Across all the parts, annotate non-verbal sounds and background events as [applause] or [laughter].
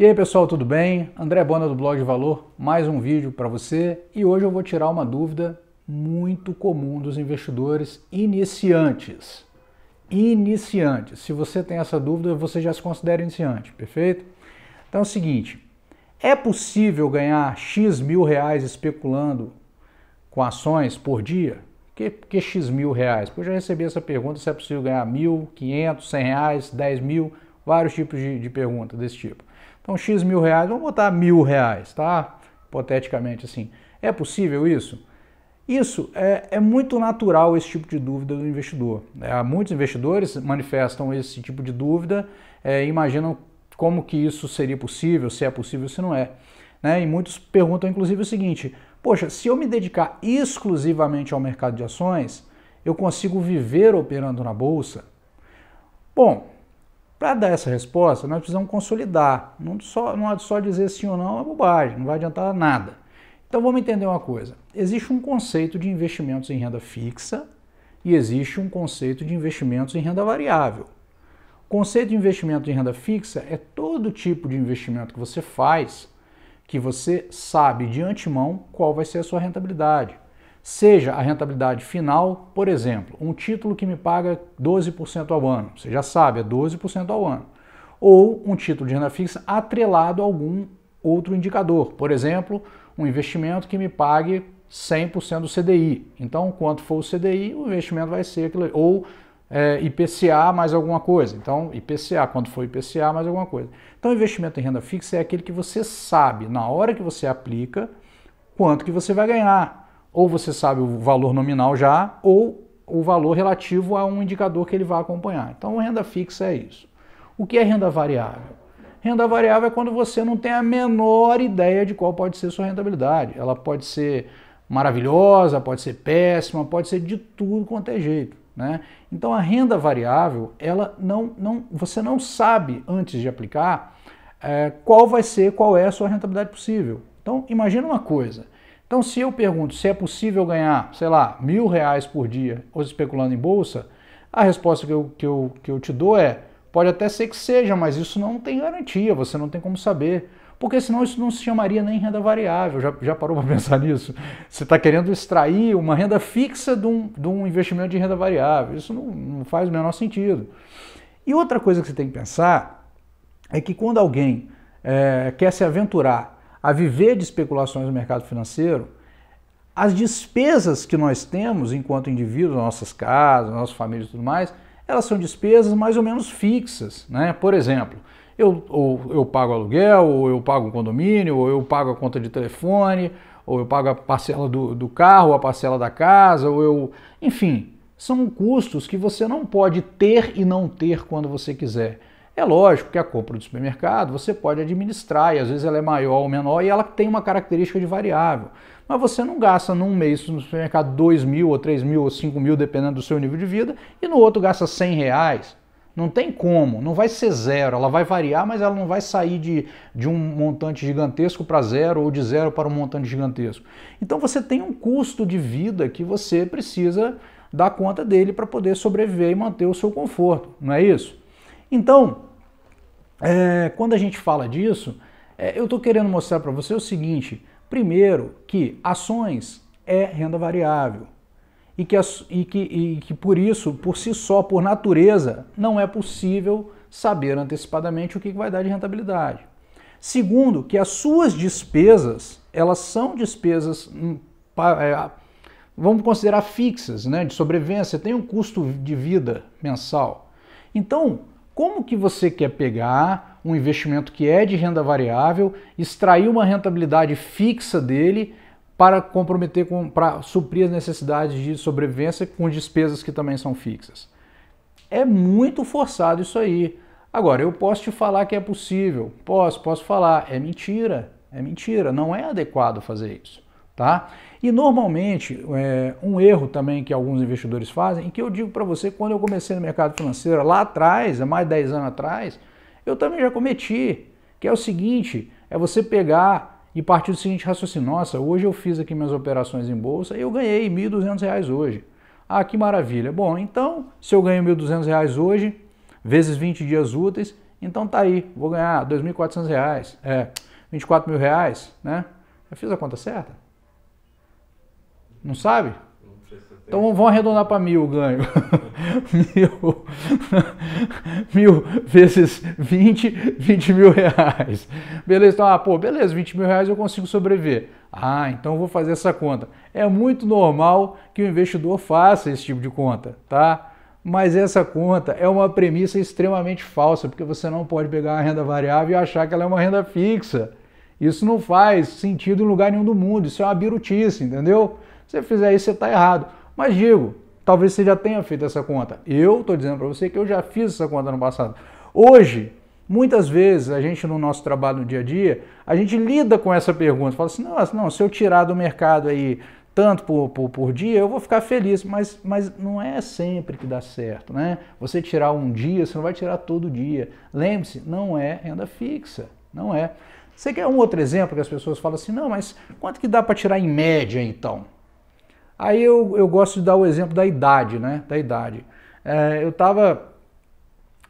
E aí pessoal, tudo bem? André Bona do Blog de Valor, mais um vídeo para você e hoje eu vou tirar uma dúvida muito comum dos investidores iniciantes. Iniciantes. Se você tem essa dúvida, você já se considera iniciante, perfeito? Então é o seguinte: é possível ganhar X mil reais especulando com ações por dia? Que, que X mil reais? Porque eu já recebi essa pergunta se é possível ganhar mil, quinhentos, cem reais, dez mil, vários tipos de, de pergunta desse tipo. Então, X mil reais, vamos botar mil reais, tá? Hipoteticamente assim. É possível isso? Isso é, é, muito natural esse tipo de dúvida do investidor. É, muitos investidores manifestam esse tipo de dúvida, é, imaginam como que isso seria possível, se é possível, se não é. Né? E muitos perguntam, inclusive, o seguinte: poxa, se eu me dedicar exclusivamente ao mercado de ações, eu consigo viver operando na bolsa? Bom, para dar essa resposta, nós precisamos consolidar. Não, só, não é só dizer sim ou não é bobagem, não vai adiantar nada. Então vamos entender uma coisa. Existe um conceito de investimentos em renda fixa e existe um conceito de investimentos em renda variável. O conceito de investimento em renda fixa é todo tipo de investimento que você faz que você sabe de antemão qual vai ser a sua rentabilidade. Seja a rentabilidade final, por exemplo, um título que me paga 12% ao ano, você já sabe, é 12% ao ano. Ou um título de renda fixa atrelado a algum outro indicador, por exemplo, um investimento que me pague 100% do CDI. Então, quanto for o CDI, o investimento vai ser aquilo, ou é, IPCA mais alguma coisa. Então, IPCA, quando for IPCA mais alguma coisa. Então, investimento em renda fixa é aquele que você sabe, na hora que você aplica, quanto que você vai ganhar. Ou você sabe o valor nominal já, ou o valor relativo a um indicador que ele vai acompanhar. Então, renda fixa é isso. O que é renda variável? Renda variável é quando você não tem a menor ideia de qual pode ser sua rentabilidade. Ela pode ser maravilhosa, pode ser péssima, pode ser de tudo quanto é jeito. Né? Então a renda variável, ela não, não, você não sabe antes de aplicar é, qual vai ser, qual é a sua rentabilidade possível. Então imagina uma coisa, então, se eu pergunto se é possível ganhar, sei lá, mil reais por dia ou especulando em bolsa, a resposta que eu, que, eu, que eu te dou é: pode até ser que seja, mas isso não tem garantia, você não tem como saber. Porque senão isso não se chamaria nem renda variável. Já, já parou para [laughs] pensar nisso? Você está querendo extrair uma renda fixa de um, de um investimento de renda variável. Isso não, não faz o menor sentido. E outra coisa que você tem que pensar é que quando alguém é, quer se aventurar a viver de especulações no mercado financeiro, as despesas que nós temos enquanto indivíduos, nossas casas, nossas famílias e tudo mais, elas são despesas mais ou menos fixas. Né? Por exemplo, eu, ou eu pago aluguel, ou eu pago um condomínio, ou eu pago a conta de telefone, ou eu pago a parcela do, do carro, a parcela da casa, ou eu. Enfim, são custos que você não pode ter e não ter quando você quiser. É lógico que a compra do supermercado você pode administrar e às vezes ela é maior ou menor e ela tem uma característica de variável. Mas você não gasta num mês no supermercado 2 mil ou 3 mil ou 5 mil, dependendo do seu nível de vida, e no outro gasta 100 reais. Não tem como, não vai ser zero, ela vai variar, mas ela não vai sair de, de um montante gigantesco para zero ou de zero para um montante gigantesco. Então você tem um custo de vida que você precisa dar conta dele para poder sobreviver e manter o seu conforto, não é isso? Então, é, quando a gente fala disso, é, eu estou querendo mostrar para você o seguinte: primeiro, que ações é renda variável. E que, e, que, e que por isso, por si só, por natureza, não é possível saber antecipadamente o que vai dar de rentabilidade. Segundo, que as suas despesas, elas são despesas, hum, é, vamos considerar fixas, né, de sobrevivência, tem um custo de vida mensal. Então, como que você quer pegar um investimento que é de renda variável, extrair uma rentabilidade fixa dele para comprometer com para suprir as necessidades de sobrevivência com despesas que também são fixas? É muito forçado isso aí. Agora, eu posso te falar que é possível. Posso, posso falar, é mentira. É mentira, não é adequado fazer isso, tá? E normalmente, é, um erro também que alguns investidores fazem, e que eu digo para você, quando eu comecei no mercado financeiro lá atrás, há mais de 10 anos atrás, eu também já cometi, que é o seguinte, é você pegar e partir do seguinte raciocínio, nossa, hoje eu fiz aqui minhas operações em bolsa e eu ganhei R$ 1.200 hoje. Ah, que maravilha. Bom, então, se eu ganho R$ 1.200 hoje, vezes 20 dias úteis, então tá aí, vou ganhar R$ 2.400, é, R$ 24 mil, reais, né? Eu fiz a conta certa? Não sabe? Então vamos arredondar para mil o ganho. [laughs] mil, [laughs] mil vezes 20, 20 mil reais. Beleza, então, ah, pô, beleza, 20 mil reais eu consigo sobreviver. Ah, então vou fazer essa conta. É muito normal que o investidor faça esse tipo de conta, tá? Mas essa conta é uma premissa extremamente falsa, porque você não pode pegar uma renda variável e achar que ela é uma renda fixa. Isso não faz sentido em lugar nenhum do mundo, isso é uma birutice, entendeu? você fizer isso, você está errado. Mas digo, talvez você já tenha feito essa conta. Eu estou dizendo para você que eu já fiz essa conta no passado. Hoje, muitas vezes, a gente no nosso trabalho no dia a dia, a gente lida com essa pergunta. Fala assim, não, não se eu tirar do mercado aí tanto por, por, por, dia, eu vou ficar feliz. Mas, mas não é sempre que dá certo, né? Você tirar um dia, você não vai tirar todo dia. Lembre-se, não é renda fixa, não é. Você quer um outro exemplo que as pessoas falam assim, não, mas quanto que dá para tirar em média então? Aí eu, eu gosto de dar o exemplo da idade, né? Da idade. É, eu estava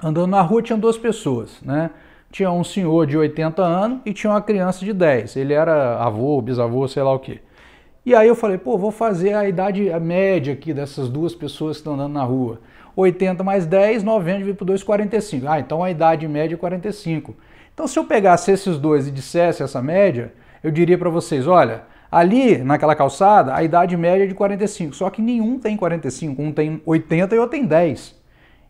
andando na rua, tinha duas pessoas, né? Tinha um senhor de 80 anos e tinha uma criança de 10. Ele era avô, bisavô, sei lá o quê. E aí eu falei, pô, vou fazer a idade média aqui dessas duas pessoas que estão andando na rua. 80 mais 10, 90 dividido por 2, 45. Ah, então a idade média é 45. Então se eu pegasse esses dois e dissesse essa média, eu diria para vocês, olha, Ali, naquela calçada, a idade média é de 45, só que nenhum tem 45, um tem 80 e outro tem 10.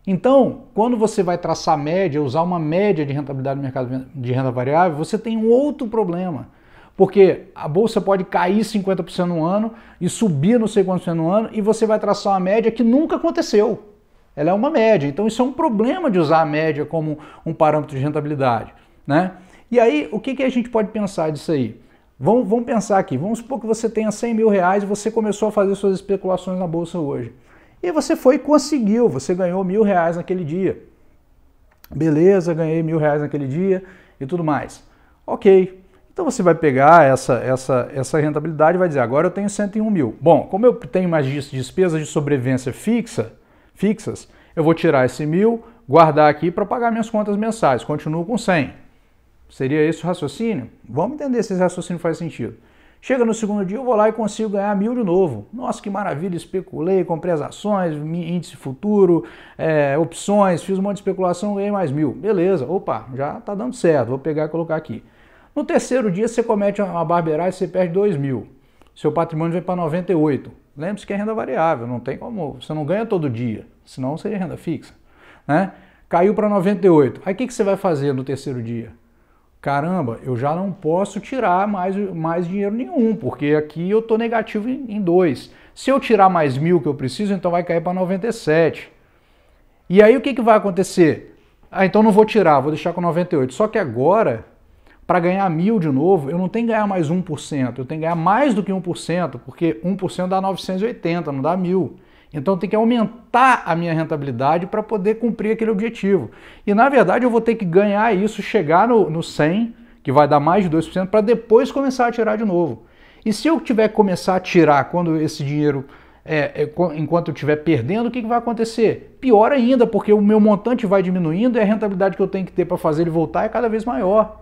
Então, quando você vai traçar a média, usar uma média de rentabilidade do mercado de renda variável, você tem um outro problema. Porque a bolsa pode cair 50% no ano e subir não sei quantos no ano, e você vai traçar uma média que nunca aconteceu. Ela é uma média. Então, isso é um problema de usar a média como um parâmetro de rentabilidade. Né? E aí, o que, que a gente pode pensar disso aí? Vamos, vamos pensar aqui, vamos supor que você tenha 100 mil reais e você começou a fazer suas especulações na bolsa hoje. E você foi e conseguiu, você ganhou mil reais naquele dia. Beleza, ganhei mil reais naquele dia e tudo mais. Ok, então você vai pegar essa, essa, essa rentabilidade e vai dizer, agora eu tenho 101 mil. Bom, como eu tenho mais despesas de sobrevivência fixa, fixas, eu vou tirar esse mil, guardar aqui para pagar minhas contas mensais, continuo com 100. Seria esse o raciocínio? Vamos entender se esse raciocínio faz sentido. Chega no segundo dia, eu vou lá e consigo ganhar mil de novo. Nossa, que maravilha, especulei, comprei as ações, índice futuro, é, opções, fiz um monte de especulação, ganhei mais mil. Beleza, opa, já tá dando certo, vou pegar e colocar aqui. No terceiro dia, você comete uma barbeiragem e você perde dois mil. Seu patrimônio vai para 98. Lembre-se que é renda variável, não tem como, você não ganha todo dia, senão seria renda fixa. Né? Caiu para 98. Aí o que, que você vai fazer no terceiro dia? caramba, eu já não posso tirar mais, mais dinheiro nenhum, porque aqui eu estou negativo em 2. Se eu tirar mais mil que eu preciso, então vai cair para 97. E aí o que, que vai acontecer? Ah, então não vou tirar, vou deixar com 98. Só que agora, para ganhar mil de novo, eu não tenho que ganhar mais 1%, eu tenho que ganhar mais do que 1%, porque 1% dá 980, não dá mil. Então tem que aumentar a minha rentabilidade para poder cumprir aquele objetivo. E na verdade eu vou ter que ganhar isso, chegar no, no 100, que vai dar mais de 2%, para depois começar a tirar de novo. E se eu tiver que começar a tirar quando esse dinheiro, é, é enquanto eu estiver perdendo, o que, que vai acontecer? Pior ainda, porque o meu montante vai diminuindo e a rentabilidade que eu tenho que ter para fazer ele voltar é cada vez maior.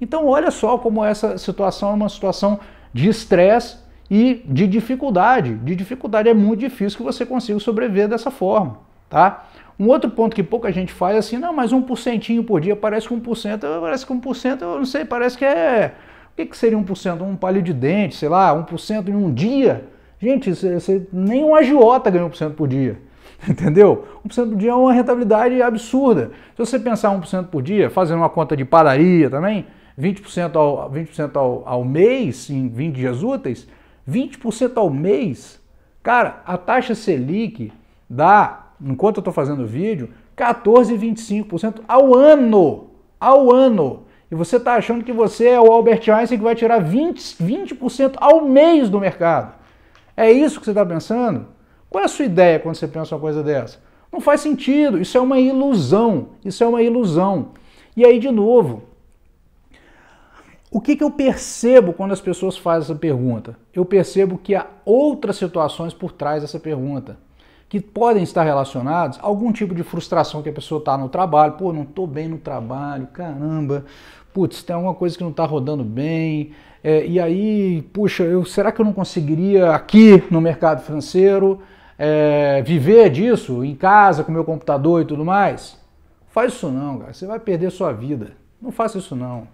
Então olha só como essa situação é uma situação de estresse e de dificuldade. De dificuldade é muito difícil que você consiga sobreviver dessa forma, tá? Um outro ponto que pouca gente faz é assim, não, mas um porcentinho por dia, parece que um por cento, parece que um por cento, eu não sei, parece que é... O que, que seria um por cento? Um palho de dente, sei lá, um por cento em um dia? Gente, nem um agiota ganha um por cento por dia, [laughs] entendeu? Um por cento por dia é uma rentabilidade absurda. Se você pensar um por cento por dia, fazendo uma conta de padaria também, 20% ao, 20 ao, ao mês, em 20 dias úteis, 20% ao mês. Cara, a taxa Selic dá, enquanto eu estou fazendo o vídeo, 14,25% ao ano. Ao ano. E você está achando que você é o Albert Einstein que vai tirar 20, 20% ao mês do mercado. É isso que você está pensando? Qual é a sua ideia quando você pensa uma coisa dessa? Não faz sentido, isso é uma ilusão, isso é uma ilusão. E aí, de novo, o que, que eu percebo quando as pessoas fazem essa pergunta? Eu percebo que há outras situações por trás dessa pergunta que podem estar relacionados a algum tipo de frustração que a pessoa está no trabalho. Pô, não estou bem no trabalho, caramba. Putz, tem alguma coisa que não está rodando bem. É, e aí, puxa, eu, será que eu não conseguiria aqui no mercado financeiro é, viver disso em casa com meu computador e tudo mais? Faz isso não, cara. Você vai perder sua vida. Não faça isso não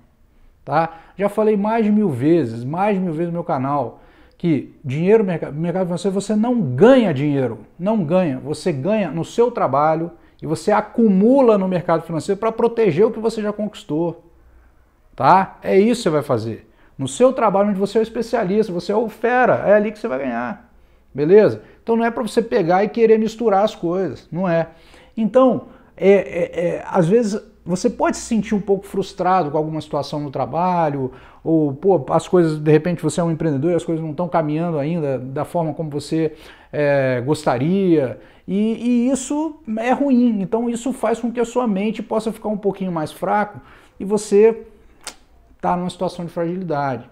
tá? Já falei mais de mil vezes, mais de mil vezes no meu canal, que dinheiro mercado, mercado financeiro você não ganha dinheiro, não ganha, você ganha no seu trabalho e você acumula no mercado financeiro para proteger o que você já conquistou, tá? É isso que você vai fazer. No seu trabalho onde você é o especialista, você é o fera, é ali que você vai ganhar. Beleza? Então não é para você pegar e querer misturar as coisas, não é. Então, é, é, é às vezes você pode se sentir um pouco frustrado com alguma situação no trabalho, ou pô, as coisas, de repente você é um empreendedor e as coisas não estão caminhando ainda da forma como você é, gostaria, e, e isso é ruim. Então isso faz com que a sua mente possa ficar um pouquinho mais fraco e você está numa situação de fragilidade.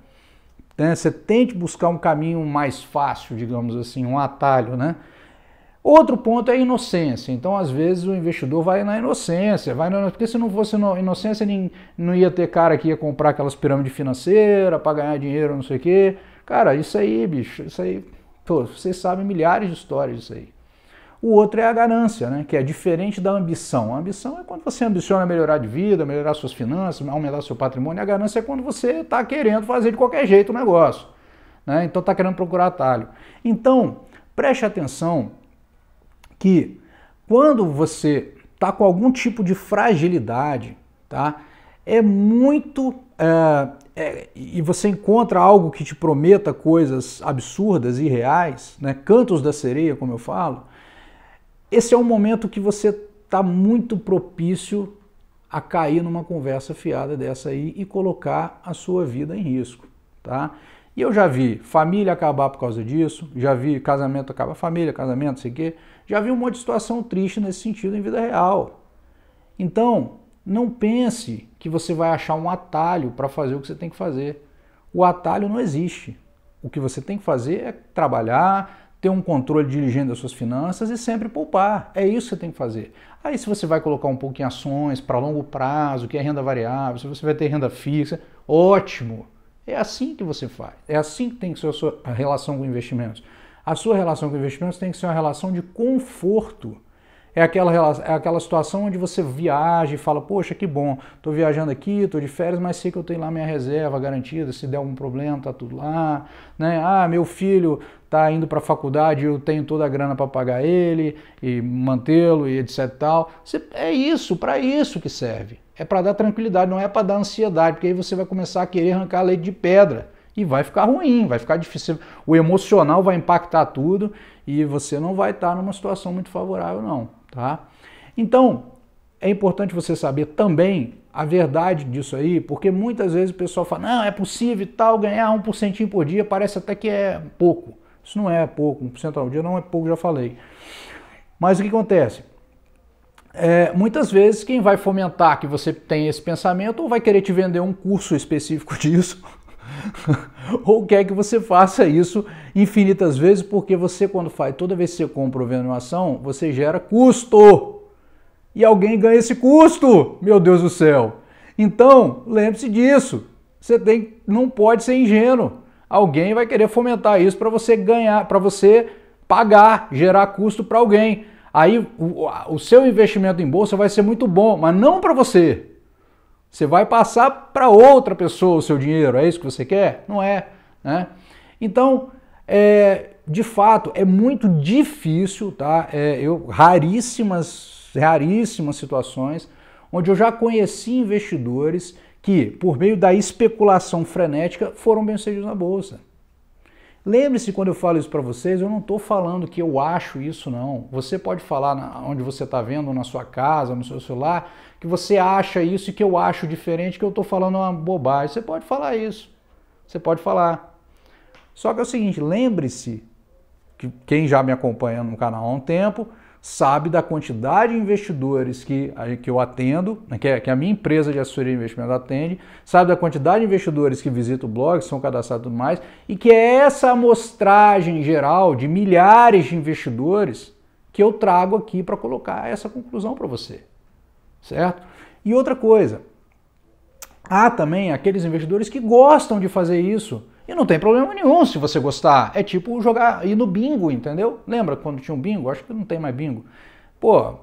Né? Você tente buscar um caminho mais fácil, digamos assim, um atalho, né? Outro ponto é a inocência. Então, às vezes, o investidor vai na inocência, vai na... porque se não fosse inocência, não ia ter cara que ia comprar aquelas pirâmides financeiras para ganhar dinheiro, não sei o quê. Cara, isso aí, bicho, isso aí. Pô, vocês sabem milhares de histórias disso aí. O outro é a ganância, né? que é diferente da ambição. A ambição é quando você ambiciona melhorar de vida, melhorar suas finanças, aumentar seu patrimônio. A ganância é quando você está querendo fazer de qualquer jeito o negócio. Né? Então está querendo procurar atalho. Então, preste atenção que quando você está com algum tipo de fragilidade, tá? É muito. É, é, e você encontra algo que te prometa coisas absurdas e reais, né? cantos da sereia, como eu falo, esse é um momento que você está muito propício a cair numa conversa fiada dessa aí e colocar a sua vida em risco, tá? E eu já vi família acabar por causa disso, já vi casamento acabar, família, casamento, sei o quê. Já vi um monte de situação triste nesse sentido em vida real. Então, não pense que você vai achar um atalho para fazer o que você tem que fazer. O atalho não existe. O que você tem que fazer é trabalhar, ter um controle diligente das suas finanças e sempre poupar. É isso que você tem que fazer. Aí, se você vai colocar um pouco em ações para longo prazo, que é renda variável, se você vai ter renda fixa, ótimo. É assim que você faz. É assim que tem que ser a sua relação com investimentos. A sua relação com investimentos tem que ser uma relação de conforto. É aquela, é aquela situação onde você viaja e fala, poxa, que bom, estou viajando aqui, estou de férias, mas sei que eu tenho lá minha reserva garantida, se der algum problema, tá tudo lá. Né? Ah, meu filho está indo para a faculdade, eu tenho toda a grana para pagar ele e mantê-lo e etc tal. é isso, para isso que serve. É para dar tranquilidade, não é para dar ansiedade, porque aí você vai começar a querer arrancar leite de pedra e vai ficar ruim, vai ficar difícil. O emocional vai impactar tudo e você não vai estar numa situação muito favorável, não. Tá? Então, é importante você saber também a verdade disso aí, porque muitas vezes o pessoal fala, não, é possível e tal, ganhar um por dia, parece até que é pouco. Isso não é pouco, um por cento ao dia não é pouco, já falei. Mas o que acontece? É, muitas vezes quem vai fomentar que você tenha esse pensamento ou vai querer te vender um curso específico [laughs] disso, [laughs] ou quer que você faça isso infinitas vezes, porque você, quando faz, toda vez que você compra ou vende uma ação, você gera custo. E alguém ganha esse custo, meu Deus do céu. Então, lembre-se disso. Você tem, não pode ser ingênuo. Alguém vai querer fomentar isso para você ganhar, para você pagar, gerar custo para alguém. Aí o, o seu investimento em bolsa vai ser muito bom, mas não para você você vai passar para outra pessoa o seu dinheiro, é isso que você quer? Não é. Né? Então, é, de fato, é muito difícil, tá? É, eu, raríssimas, raríssimas situações onde eu já conheci investidores que, por meio da especulação frenética, foram bem-sucedidos na Bolsa. Lembre-se quando eu falo isso para vocês, eu não estou falando que eu acho isso não. Você pode falar na, onde você está vendo, na sua casa, no seu celular, que você acha isso e que eu acho diferente, que eu estou falando uma bobagem. Você pode falar isso. Você pode falar. Só que é o seguinte, lembre-se que quem já me acompanha no canal há um tempo, sabe da quantidade de investidores que, que eu atendo, né, que, é, que é a minha empresa de assessoria de investimento atende, sabe da quantidade de investidores que visitam o blog, que são cadastrados e tudo mais, e que é essa amostragem geral de milhares de investidores que eu trago aqui para colocar essa conclusão para você. Certo? E outra coisa, há também aqueles investidores que gostam de fazer isso e não tem problema nenhum se você gostar. É tipo jogar, ir no bingo, entendeu? Lembra quando tinha um bingo? Acho que não tem mais bingo. Pô,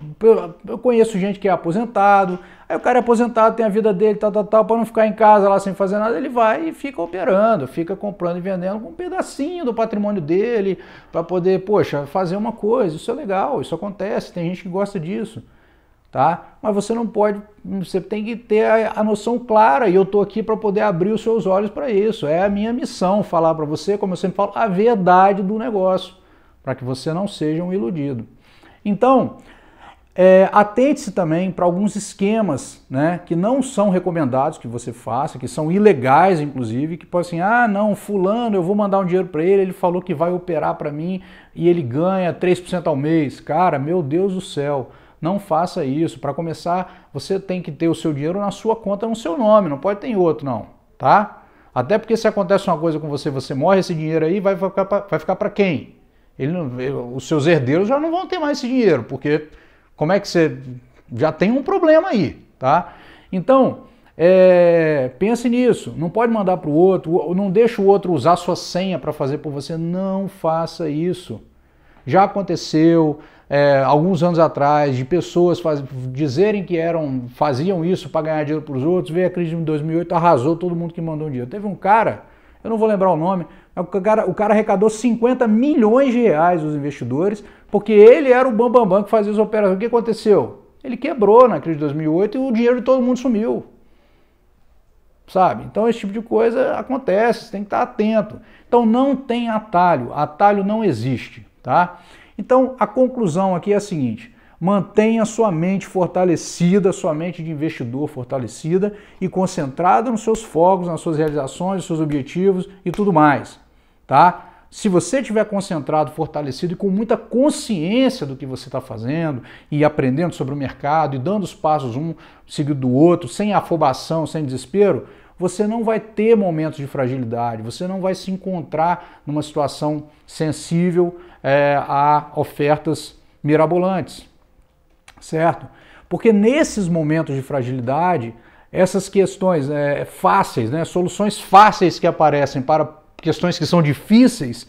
eu conheço gente que é aposentado, aí o cara é aposentado, tem a vida dele, tal, tal, tal, para não ficar em casa lá sem fazer nada, ele vai e fica operando, fica comprando e vendendo com um pedacinho do patrimônio dele, para poder, poxa, fazer uma coisa. Isso é legal, isso acontece, tem gente que gosta disso tá? Mas você não pode, você tem que ter a, noção clara e eu estou aqui para poder abrir os seus olhos para isso. É a minha missão falar para você, como eu sempre falo, a verdade do negócio, para que você não seja um iludido. Então, é, atente-se também para alguns esquemas né, que não são recomendados que você faça, que são ilegais, inclusive, que podem assim, ah, não, fulano, eu vou mandar um dinheiro para ele, ele falou que vai operar para mim e ele ganha 3% ao mês. Cara, meu Deus do céu, não faça isso. Para começar, você tem que ter o seu dinheiro na sua conta, no seu nome, não pode ter em outro, não, tá? Até porque se acontece uma coisa com você, você morre, esse dinheiro aí vai ficar para quem? Ele não, eh, os seus herdeiros já não vão ter mais esse dinheiro, porque como é que você já tem um problema aí, tá? Então, é, pense nisso, não pode mandar para o outro, não deixa o outro usar sua senha para fazer por você, não faça isso. Já aconteceu é, alguns anos atrás de pessoas faz, dizerem que eram faziam isso para ganhar dinheiro para os outros. Veio a crise de 2008, arrasou todo mundo que mandou dinheiro. Teve um cara, eu não vou lembrar o nome, o cara, o cara arrecadou 50 milhões de reais dos investidores porque ele era o bambambam bam, bam que fazia as operações. O que aconteceu? Ele quebrou na crise de 2008 e o dinheiro de todo mundo sumiu sabe? Então esse tipo de coisa acontece, você tem que estar atento. Então não tem atalho, atalho não existe tá? Então, a conclusão aqui é a seguinte: mantenha sua mente fortalecida, sua mente de investidor fortalecida e concentrada nos seus fogos, nas suas realizações, nos seus objetivos e tudo mais, tá? Se você estiver concentrado, fortalecido e com muita consciência do que você está fazendo e aprendendo sobre o mercado e dando os passos um seguido do outro, sem afobação, sem desespero, você não vai ter momentos de fragilidade, você não vai se encontrar numa situação sensível é, a ofertas mirabolantes, certo? Porque nesses momentos de fragilidade, essas questões é, é, fáceis, né, soluções fáceis que aparecem para questões que são difíceis,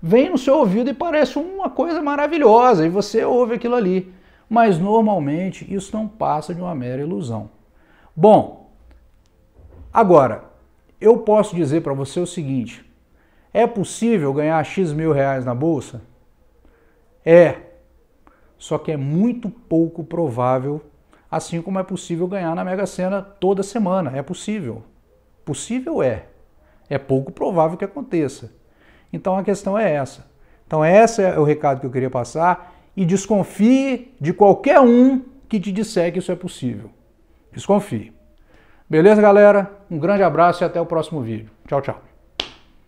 vem no seu ouvido e parece uma coisa maravilhosa e você ouve aquilo ali. Mas normalmente isso não passa de uma mera ilusão. Bom, agora eu posso dizer para você o seguinte: é possível ganhar X mil reais na bolsa? É, só que é muito pouco provável, assim como é possível ganhar na Mega Sena toda semana. É possível. Possível é. É pouco provável que aconteça. Então a questão é essa. Então esse é o recado que eu queria passar e desconfie de qualquer um que te disser que isso é possível. Desconfie. Beleza, galera? Um grande abraço e até o próximo vídeo. Tchau, tchau.